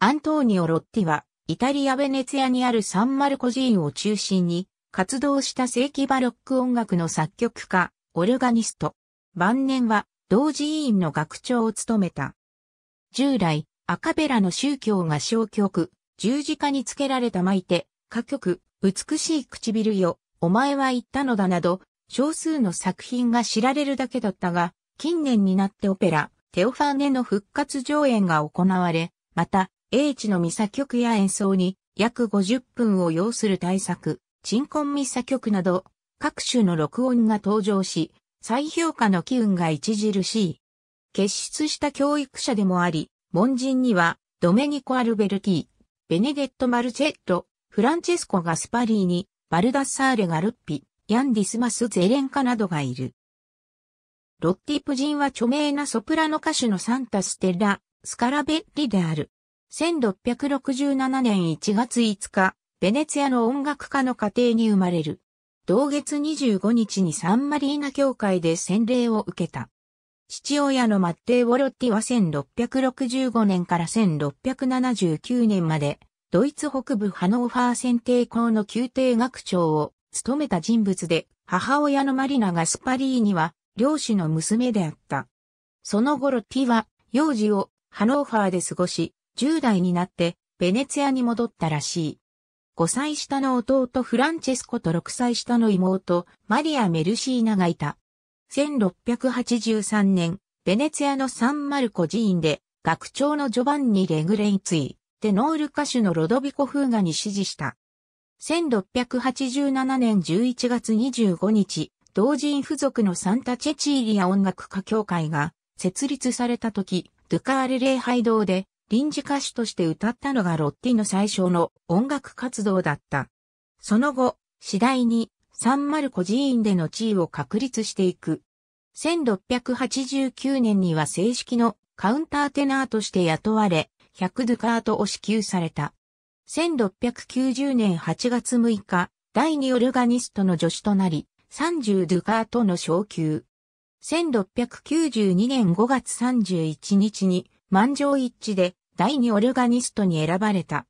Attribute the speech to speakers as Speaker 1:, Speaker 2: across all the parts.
Speaker 1: アントーニオ・ロッティは、イタリア・ベネツィアにあるサンマルコ寺院を中心に、活動した正規バロック音楽の作曲家、オルガニスト。晩年は、同寺院の学長を務めた。従来、アカベラの宗教が小曲、十字架につけられた巻いて、歌曲、美しい唇よ、お前は言ったのだなど、少数の作品が知られるだけだったが、近年になってオペラ、テオファーネの復活上演が行われ、また、英知のミサ曲や演奏に約50分を要する大作、鎮魂ミサ曲など、各種の録音が登場し、再評価の機運が著しい。結出した教育者でもあり、門人には、ドメニコ・アルベルティ、ベネデット・マルチェット、フランチェスコ・ガスパリーニ、バルダッサーレ・ガルッピ、ヤンディスマス・ゼレンカなどがいる。ロッティプ人は著名なソプラノ歌手のサンタ・ステラ、スカラベッリである。1667年1月5日、ベネツィアの音楽家の家庭に生まれる。同月25日にサンマリーナ教会で洗礼を受けた。父親のマッテー・ウォロッティは1665年から1679年まで、ドイツ北部ハノーファー選定校の宮廷学長を務めた人物で、母親のマリナ・ガスパリーニは、漁師の娘であった。その後ロッティは、幼児をハノーファーで過ごし、10代になってベネツィアに戻ったらしい。5歳下の弟フランチェスコと6歳下の妹マリア・メルシーナがいた。1683年、ベネツィアのサンマルコ寺院で学長のジョバンニ・レグレイツイ、テノール歌手のロドビコ・フーガに指示した。1687年11月25日、同人付属のサンタ・チェチーリア音楽家協会が設立された時、ドゥカール礼拝堂で臨時歌手として歌ったのがロッティの最初の音楽活動だった。その後、次第にサンマルコ寺院での地位を確立していく。1689年には正式のカウンターテナーとして雇われ、100ドゥカートを支給された。1690年8月6日、第2オルガニストの助手となり、30ドゥカートの昇給。1692年5月31日に満場一致で第二オルガニストに選ばれた。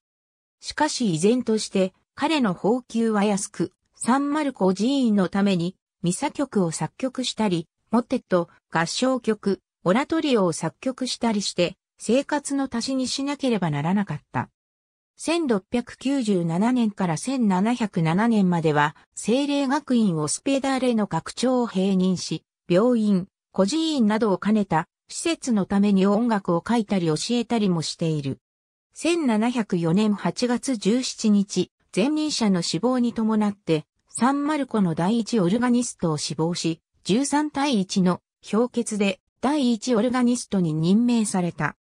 Speaker 1: しかし依然として彼の報給は安く、サンマルコ寺院のためにミサ曲を作曲したり、モテット、合唱曲、オラトリオを作曲したりして生活の足しにしなければならなかった。1697年から1707年までは、精霊学院をスペダーレの学長を併任し、病院、孤児院などを兼ねた施設のために音楽を書いたり教えたりもしている。1704年8月17日、前任者の死亡に伴って、サンマルコの第一オルガニストを死亡し、13対1の評決で第一オルガニストに任命された。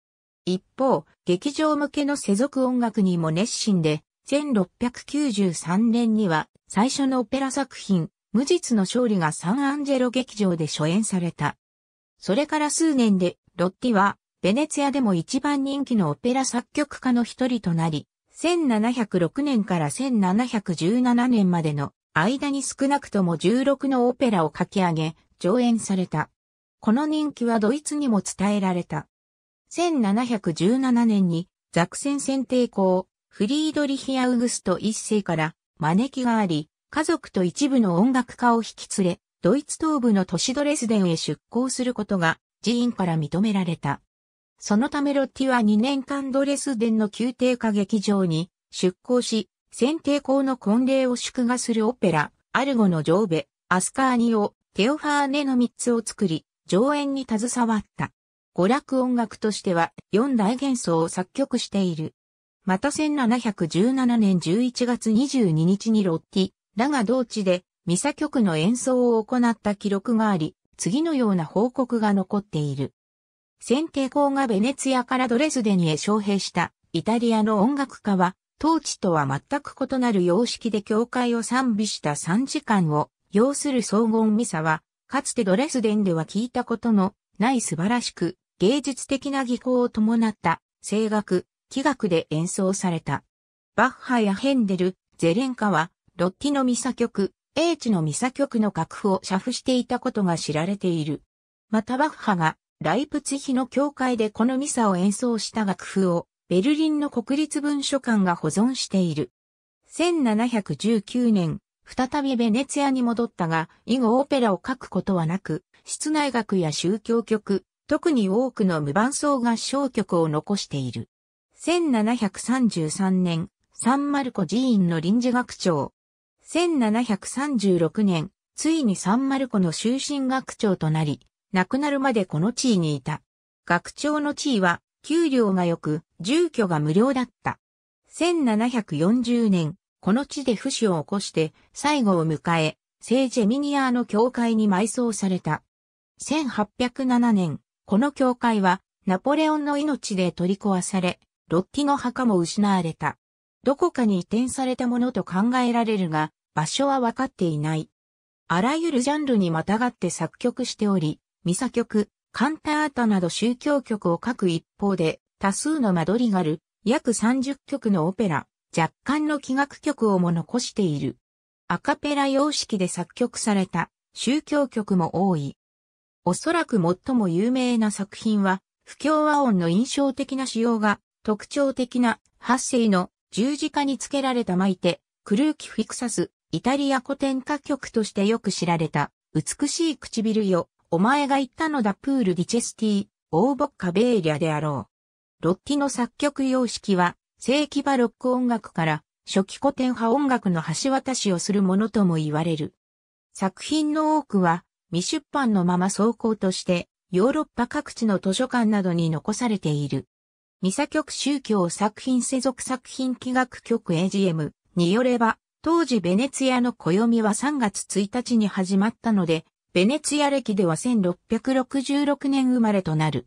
Speaker 1: 一方、劇場向けの世俗音楽にも熱心で、1693年には最初のオペラ作品、無実の勝利がサンアンジェロ劇場で初演された。それから数年で、ロッティは、ベネツィアでも一番人気のオペラ作曲家の一人となり、1706年から1717年までの間に少なくとも16のオペラを書き上げ、上演された。この人気はドイツにも伝えられた。1717年にザクセン選定校、フリードリヒ・アウグスト一世から招きがあり、家族と一部の音楽家を引き連れ、ドイツ東部の都市ドレスデンへ出港することが寺院から認められた。そのためロッティは2年間ドレスデンの宮廷歌劇場に出港し、選定校の婚礼を祝賀するオペラ、アルゴの上部、アスカーニオ、テオファーネの3つを作り、上演に携わった。娯楽音楽としては4大幻想を作曲している。また1717年11月22日にロッティ、らが同地でミサ曲の演奏を行った記録があり、次のような報告が残っている。選定校がベネツィアからドレスデンへ招聘したイタリアの音楽家は、当地とは全く異なる様式で教会を賛美した3時間を要する荘厳ミサは、かつてドレスデンでは聞いたことのない素晴らしく芸術的な技巧を伴った声楽、器楽で演奏された。バッハやヘンデル、ゼレンカはロッティのミサ曲、英知のミサ局の楽譜を写譜していたことが知られている。またバッハがライプツヒの教会でこのミサを演奏した楽譜をベルリンの国立文書館が保存している。1719年、再びベネツィアに戻ったが、以後オペラを書くことはなく、室内楽や宗教曲、特に多くの無伴奏合唱曲を残している。1733年、サンマルコ寺院の臨時学長、1736年、ついにサンマルコの終身学長となり、亡くなるまでこの地位にいた。学長の地位は、給料が良く、住居が無料だった。1740年、この地で不死を起こして、最後を迎え、聖ジェミニアーの教会に埋葬された。1807年、この教会は、ナポレオンの命で取り壊され、ロッティの墓も失われた。どこかに移転されたものと考えられるが、場所は分かっていない。あらゆるジャンルにまたがって作曲しており、ミサ曲、カンタータなど宗教曲を書く一方で、多数のマドリガル、約30曲のオペラ、若干の器楽曲をも残している。アカペラ様式で作曲された宗教曲も多い。おそらく最も有名な作品は、不協和音の印象的な仕様が特徴的な発声の十字架につけられた巻いて、クルーキフィクサス、イタリア古典歌曲としてよく知られた、美しい唇よ、お前が言ったのだプールディチェスティオーボッカベーリャであろう。ロッティの作曲様式は、正規バロック音楽から初期古典派音楽の橋渡しをするものとも言われる。作品の多くは未出版のまま走行としてヨーロッパ各地の図書館などに残されている。ミサ曲宗教作品世俗作品器楽曲 AGM によれば当時ベネツィアの暦は3月1日に始まったので、ベネツィア歴では1666年生まれとなる。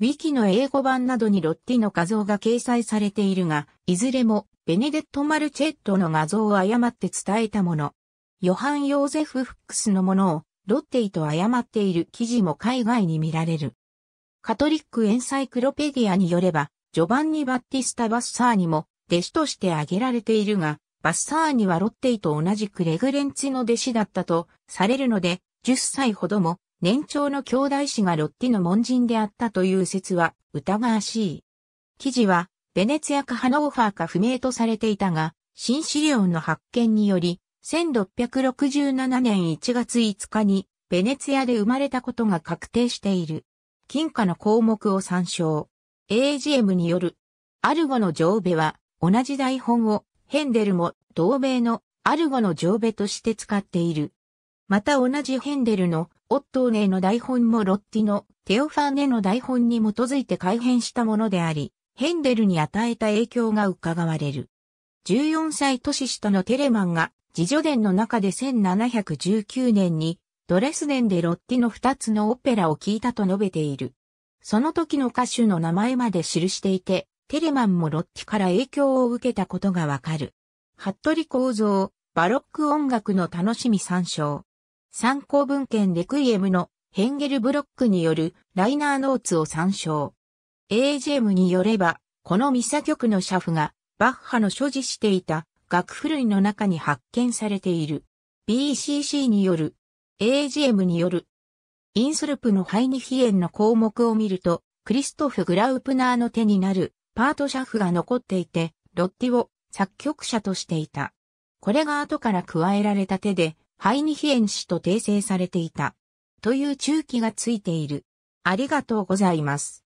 Speaker 1: ウィキの英語版などにロッティの画像が掲載されているが、いずれもベネデット・マルチェットの画像を誤って伝えたもの。ヨハン・ヨーゼフ・フックスのものをロッティと誤っている記事も海外に見られる。カトリックエンサイクロペディアによれば、ジョバンニ・バッティスタ・バッサーにも弟子として挙げられているが、バッサーニはロッテイと同じくレグレンツの弟子だったとされるので、10歳ほども年長の兄弟子がロッティの門人であったという説は疑わしい。記事は、ベネツィアかハノーファーか不明とされていたが、新資料の発見により、1667年1月5日に、ベネツィアで生まれたことが確定している。金貨の項目を参照。AGM による、アルゴの上部は、同じ台本をヘンデルも同名のアルゴの上ベとして使っている。また同じヘンデルのオットーネの台本もロッティのテオファーネの台本に基づいて改変したものであり、ヘンデルに与えた影響が伺われる。14歳年下のテレマンが自助伝の中で1719年にドレスデンでロッティの2つのオペラを聴いたと述べている。その時の歌手の名前まで記していて、テレマンもロッキから影響を受けたことがわかる。服部構造、バロック音楽の楽しみ参照。参考文献レクイエムのヘンゲルブロックによるライナーノーツを参照。a g m によれば、このミサ曲のシャフがバッハの所持していた楽譜類の中に発見されている。BCC による、AGM による、インソルプのハイニヒエンの項目を見ると、クリストフ・グラウプナーの手になるパートシャフが残っていて、ロッティを作曲者としていた。これが後から加えられた手で、ハイニヒエン氏と訂正されていた。という注記がついている。ありがとうございます。